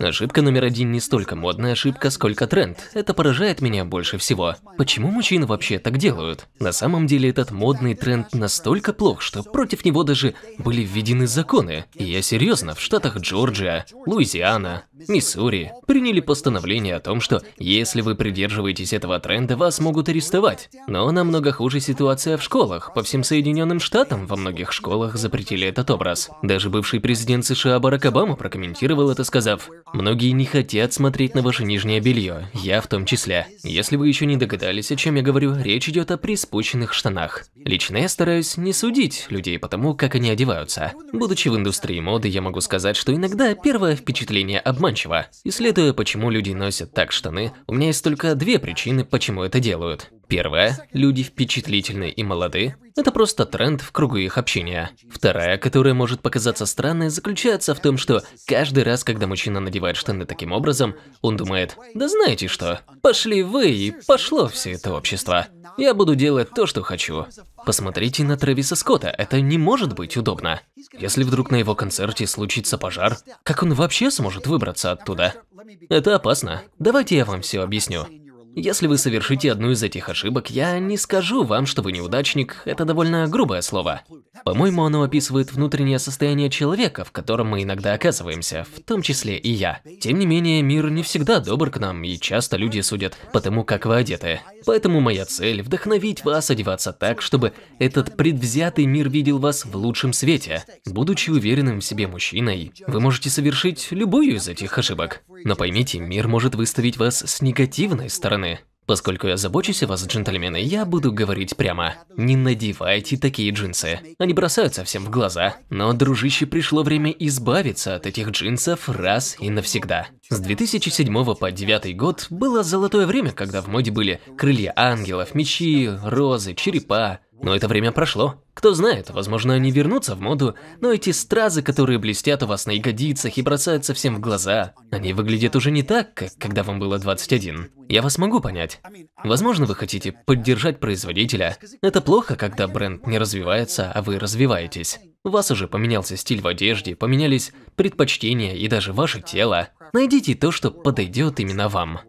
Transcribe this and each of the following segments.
Ошибка номер один не столько модная ошибка, сколько тренд. Это поражает меня больше всего. Почему мужчины вообще так делают? На самом деле этот модный тренд настолько плох, что против него даже были введены законы. И я серьезно, в штатах Джорджия, Луизиана, Миссури приняли постановление о том, что если вы придерживаетесь этого тренда, вас могут арестовать. Но намного хуже ситуация в школах. По всем Соединенным Штатам во многих школах запретили этот образ. Даже бывший президент США Барак Обама прокомментировал это, сказав, Многие не хотят смотреть на ваше нижнее белье, я в том числе. Если вы еще не догадались, о чем я говорю, речь идет о приспущенных штанах. Лично я стараюсь не судить людей по тому, как они одеваются. Будучи в индустрии моды, я могу сказать, что иногда первое впечатление обманчиво. Исследуя, почему люди носят так штаны, у меня есть только две причины, почему это делают. Первое, люди впечатлительны и молоды. Это просто тренд в кругу их общения. Вторая, которая может показаться странной, заключается в том, что каждый раз, когда мужчина надевает штаны таким образом, он думает, да знаете что, пошли вы и пошло все это общество. Я буду делать то, что хочу. Посмотрите на Трэвиса Скотта, это не может быть удобно. Если вдруг на его концерте случится пожар, как он вообще сможет выбраться оттуда? Это опасно. Давайте я вам все объясню. Если вы совершите одну из этих ошибок, я не скажу вам, что вы неудачник, это довольно грубое слово. По-моему, оно описывает внутреннее состояние человека, в котором мы иногда оказываемся, в том числе и я. Тем не менее, мир не всегда добр к нам, и часто люди судят по тому, как вы одеты. Поэтому моя цель – вдохновить вас одеваться так, чтобы этот предвзятый мир видел вас в лучшем свете. Будучи уверенным в себе мужчиной, вы можете совершить любую из этих ошибок. Но поймите, мир может выставить вас с негативной стороны стороны. Поскольку я забочусь о вас, джентльмены, я буду говорить прямо. Не надевайте такие джинсы. Они бросаются всем в глаза. Но, дружище, пришло время избавиться от этих джинсов раз и навсегда. С 2007 по 2009 год было золотое время, когда в моде были крылья ангелов, мечи, розы, черепа. Но это время прошло. Кто знает, возможно, они вернутся в моду, но эти стразы, которые блестят у вас на ягодицах и бросаются всем в глаза, они выглядят уже не так, как когда вам было 21. Я вас могу понять. Возможно, вы хотите поддержать производителя. Это плохо, когда бренд не развивается, а вы развиваетесь. У вас уже поменялся стиль в одежде, поменялись предпочтения и даже ваше тело. Найдите то, что подойдет именно вам.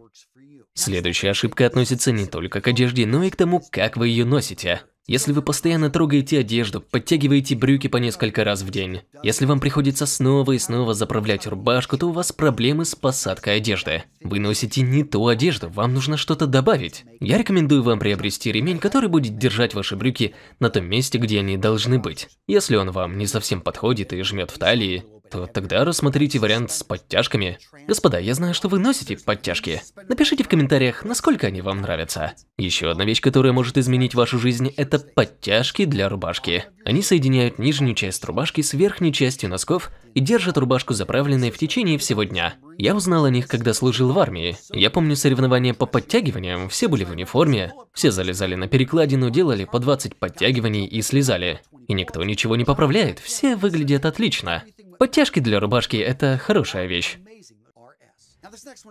Следующая ошибка относится не только к одежде, но и к тому, как вы ее носите. Если вы постоянно трогаете одежду, подтягиваете брюки по несколько раз в день, если вам приходится снова и снова заправлять рубашку, то у вас проблемы с посадкой одежды. Вы носите не ту одежду, вам нужно что-то добавить. Я рекомендую вам приобрести ремень, который будет держать ваши брюки на том месте, где они должны быть. Если он вам не совсем подходит и жмет в талии, то тогда рассмотрите вариант с подтяжками. Господа, я знаю, что вы носите подтяжки. Напишите в комментариях, насколько они вам нравятся. Еще одна вещь, которая может изменить вашу жизнь, это подтяжки для рубашки. Они соединяют нижнюю часть рубашки с верхней частью носков и держат рубашку заправленной в течение всего дня. Я узнал о них, когда служил в армии. Я помню соревнования по подтягиваниям, все были в униформе, все залезали на перекладину, делали по 20 подтягиваний и слезали. И никто ничего не поправляет, все выглядят отлично. Подтяжки для рубашки – это хорошая вещь.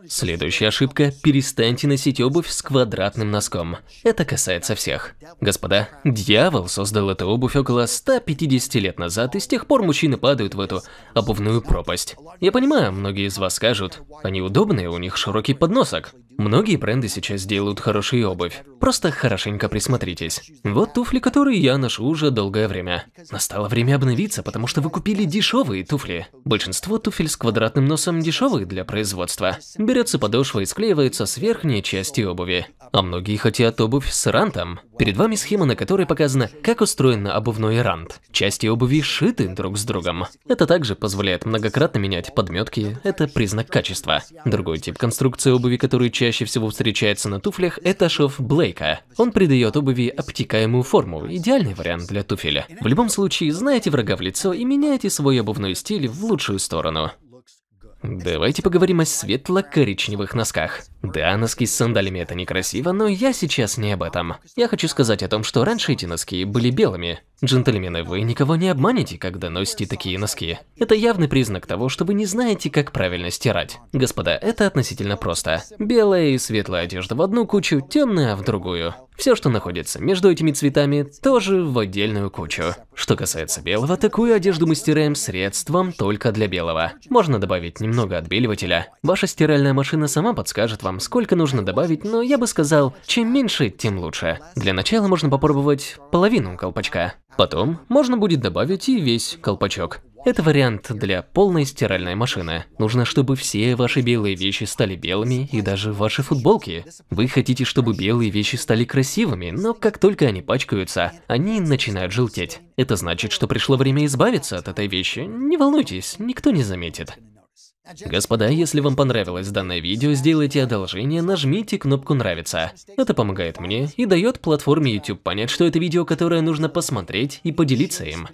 Следующая ошибка – перестаньте носить обувь с квадратным носком. Это касается всех. Господа, дьявол создал эту обувь около 150 лет назад, и с тех пор мужчины падают в эту обувную пропасть. Я понимаю, многие из вас скажут, они удобные, у них широкий подносок. Многие бренды сейчас делают хорошую обувь. Просто хорошенько присмотритесь. Вот туфли, которые я ношу уже долгое время. Настало время обновиться, потому что вы купили дешевые туфли. Большинство туфель с квадратным носом дешевых для производства. Берется подошва и склеивается с верхней части обуви. А многие хотят обувь с рантом. Перед вами схема, на которой показано, как устроен обувной рант. Части обуви шиты друг с другом. Это также позволяет многократно менять подметки, это признак качества. Другой тип конструкции обуви, который чаще всего встречается на туфлях, это шов Блейка. Он придает обуви обтекаемую форму, идеальный вариант для туфеля. В любом случае, знаете врага в лицо и меняйте свой обувной стиль в лучшую сторону. Давайте поговорим о светло-коричневых носках. Да, носки с сандалями это некрасиво, но я сейчас не об этом. Я хочу сказать о том, что раньше эти носки были белыми. Джентльмены, вы никого не обманете, когда носите такие носки. Это явный признак того, что вы не знаете, как правильно стирать. Господа, это относительно просто. Белая и светлая одежда в одну кучу, темная в другую. Все, что находится между этими цветами, тоже в отдельную кучу. Что касается белого, такую одежду мы стираем средством только для белого. Можно добавить немного отбеливателя. Ваша стиральная машина сама подскажет вам, вам, сколько нужно добавить, но я бы сказал, чем меньше, тем лучше. Для начала можно попробовать половину колпачка. Потом можно будет добавить и весь колпачок. Это вариант для полной стиральной машины. Нужно, чтобы все ваши белые вещи стали белыми и даже ваши футболки. Вы хотите, чтобы белые вещи стали красивыми, но как только они пачкаются, они начинают желтеть. Это значит, что пришло время избавиться от этой вещи. Не волнуйтесь, никто не заметит. Господа, если вам понравилось данное видео, сделайте одолжение, нажмите кнопку «Нравится». Это помогает мне и дает платформе YouTube понять, что это видео, которое нужно посмотреть и поделиться им.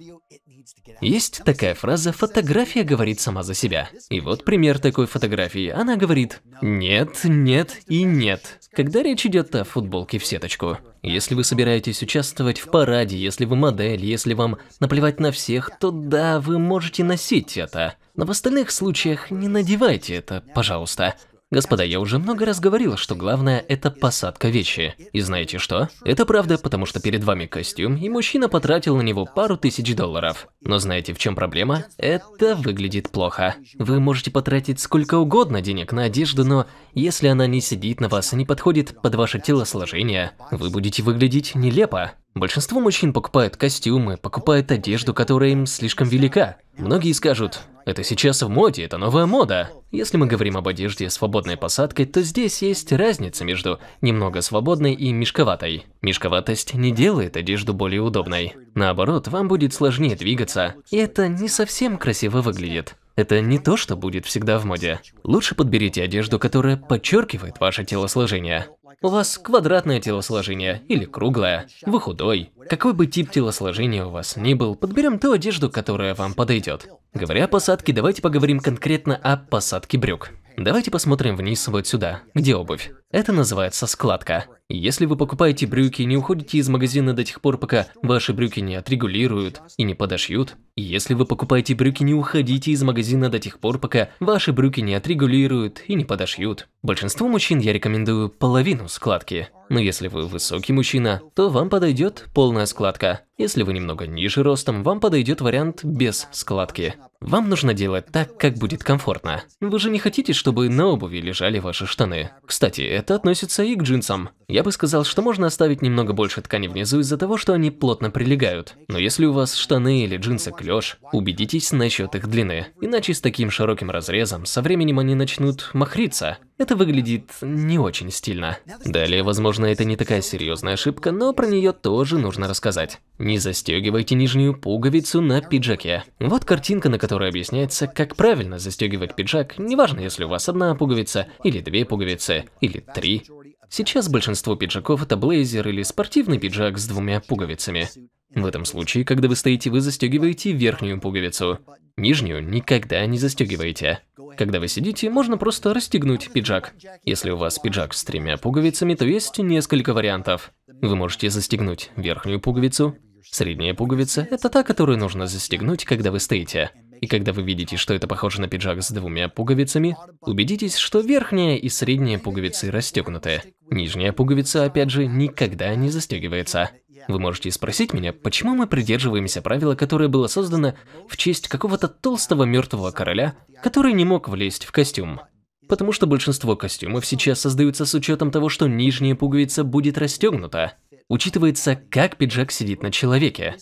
Есть такая фраза «фотография говорит сама за себя». И вот пример такой фотографии. Она говорит «нет, нет и нет», когда речь идет о футболке в сеточку. Если вы собираетесь участвовать в параде, если вы модель, если вам наплевать на всех, то да, вы можете носить это. Но в остальных случаях не надевайте это, пожалуйста. Господа, я уже много раз говорил, что главное – это посадка вещи. И знаете что? Это правда, потому что перед вами костюм, и мужчина потратил на него пару тысяч долларов. Но знаете, в чем проблема? Это выглядит плохо. Вы можете потратить сколько угодно денег на одежду, но если она не сидит на вас и не подходит под ваше телосложение, вы будете выглядеть нелепо. Большинство мужчин покупают костюмы, покупают одежду, которая им слишком велика. Многие скажут, это сейчас в моде, это новая мода. Если мы говорим об одежде свободной посадкой, то здесь есть разница между немного свободной и мешковатой. Мешковатость не делает одежду более удобной. Наоборот, вам будет сложнее двигаться, и это не совсем красиво выглядит. Это не то, что будет всегда в моде. Лучше подберите одежду, которая подчеркивает ваше телосложение. У вас квадратное телосложение или круглое, вы худой. Какой бы тип телосложения у вас ни был, подберем ту одежду, которая вам подойдет. Говоря о посадке, давайте поговорим конкретно о посадке брюк. Давайте посмотрим вниз вот сюда, где обувь. Это называется складка. Если вы покупаете брюки, не уходите из магазина до тех пор, пока ваши брюки не отрегулируют и не подошьют. Если вы покупаете брюки, не уходите из магазина до тех пор, пока ваши брюки не отрегулируют и не подошьют. Большинству мужчин я рекомендую половину складки. Но если вы высокий мужчина, то вам подойдет полная складка. Если вы немного ниже ростом, вам подойдет вариант без складки. Вам нужно делать так, как будет комфортно. Вы же не хотите, чтобы на обуви лежали ваши штаны. Кстати, это относится и к джинсам. Я бы сказал, что можно оставить немного больше ткани внизу из-за того, что они плотно прилегают. Но если у вас штаны или джинсы клеш, убедитесь насчет их длины. Иначе с таким широким разрезом со временем они начнут махриться. Это выглядит не очень стильно. Далее, возможно, это не такая серьезная ошибка, но про нее тоже нужно рассказать. Не застегивайте нижнюю пуговицу на пиджаке. Вот картинка, на которой объясняется, как правильно застегивать пиджак, неважно, если у вас одна пуговица, или две пуговицы, или три. Сейчас большинство пиджаков это блейзер или спортивный пиджак с двумя пуговицами. В этом случае, когда вы стоите, вы застегиваете верхнюю пуговицу. Нижнюю никогда не застегиваете. Когда вы сидите, можно просто расстегнуть пиджак. Если у вас пиджак с тремя пуговицами, то есть несколько вариантов. Вы можете застегнуть верхнюю пуговицу. Средняя пуговица – это та, которую нужно застегнуть, когда вы стоите. И когда вы видите, что это похоже на пиджак с двумя пуговицами, убедитесь, что верхняя и средняя пуговицы расстегнуты. Нижняя пуговица, опять же, никогда не застегивается. Вы можете спросить меня, почему мы придерживаемся правила, которое было создано в честь какого-то толстого мертвого короля, который не мог влезть в костюм. Потому что большинство костюмов сейчас создаются с учетом того, что нижняя пуговица будет расстегнута. Учитывается, как пиджак сидит на человеке.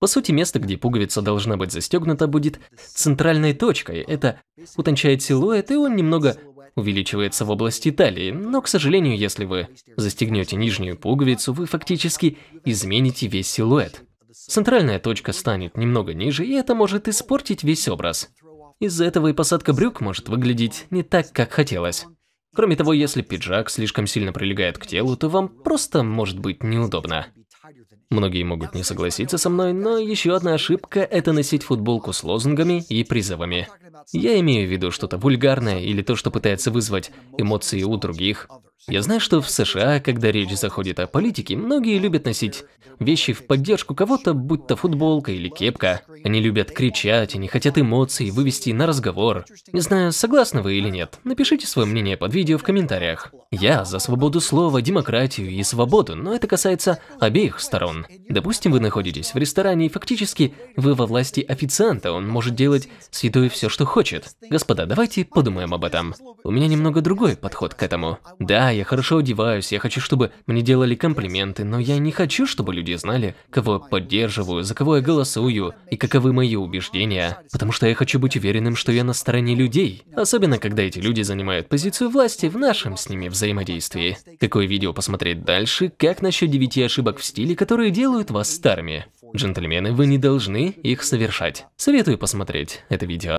По сути, место, где пуговица должна быть застегнута, будет центральной точкой. Это утончает силуэт, и он немного увеличивается в области талии, но, к сожалению, если вы застегнете нижнюю пуговицу, вы фактически измените весь силуэт. Центральная точка станет немного ниже, и это может испортить весь образ. Из-за этого и посадка брюк может выглядеть не так, как хотелось. Кроме того, если пиджак слишком сильно прилегает к телу, то вам просто может быть неудобно. Многие могут не согласиться со мной, но еще одна ошибка – это носить футболку с лозунгами и призывами. Я имею в виду что-то вульгарное или то, что пытается вызвать эмоции у других, я знаю, что в США, когда речь заходит о политике, многие любят носить вещи в поддержку кого-то, будь то футболка или кепка. Они любят кричать, они хотят эмоций вывести на разговор. Не знаю, согласны вы или нет, напишите свое мнение под видео в комментариях. Я за свободу слова, демократию и свободу, но это касается обеих сторон. Допустим, вы находитесь в ресторане и фактически вы во власти официанта, он может делать с едой все, что хочет. Господа, давайте подумаем об этом. У меня немного другой подход к этому. Да, я хорошо одеваюсь, я хочу, чтобы мне делали комплименты, но я не хочу, чтобы люди знали, кого поддерживаю, за кого я голосую и каковы мои убеждения, потому что я хочу быть уверенным, что я на стороне людей, особенно когда эти люди занимают позицию власти в нашем с ними взаимодействии. Какое видео посмотреть дальше, как насчет 9 ошибок в стиле, которые делают вас старыми? Джентльмены, вы не должны их совершать. Советую посмотреть это видео.